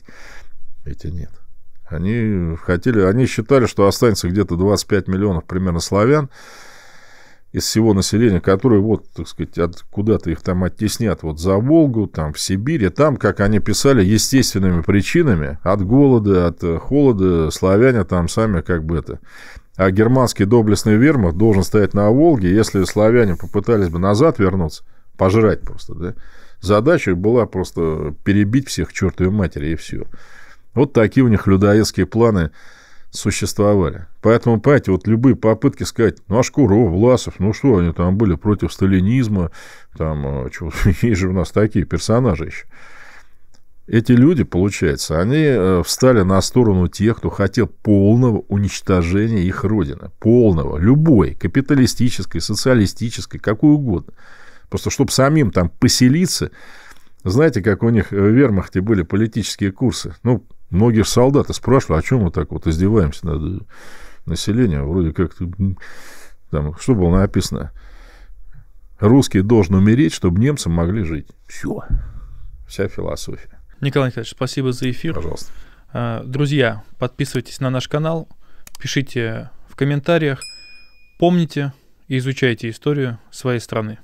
Эти нет. Они хотели, они считали, что останется где-то 25 миллионов примерно славян, из всего населения, которые вот, так сказать, от, куда-то их там оттеснят, вот за Волгу, там в Сибири, там, как они писали, естественными причинами, от голода, от э, холода, славяне там сами как бы это. А германский доблестный вермахт должен стоять на Волге, если славяне попытались бы назад вернуться, пожрать просто, да, задача была просто перебить всех чертовой матери и все. Вот такие у них людоедские планы – существовали. Поэтому, понимаете, вот любые попытки сказать, ну, а шкуров, Власов, ну, что они там были против сталинизма, там, э, чего, есть же у нас такие персонажи еще. Эти люди, получается, они э, встали на сторону тех, кто хотел полного уничтожения их родины. Полного, любой, капиталистической, социалистической, какой угодно. Просто чтобы самим там поселиться, знаете, как у них э, в вермахте были политические курсы. Ну, Многие солдаты спрашивали, «А о чем мы так вот издеваемся над э, населением. Вроде как там, что было написано? Русский должен умереть, чтобы немцы могли жить. Все. Вся философия. Николай Николаевич, спасибо за эфир. Пожалуйста. А, друзья, подписывайтесь на наш канал, пишите в комментариях, помните и изучайте историю своей страны.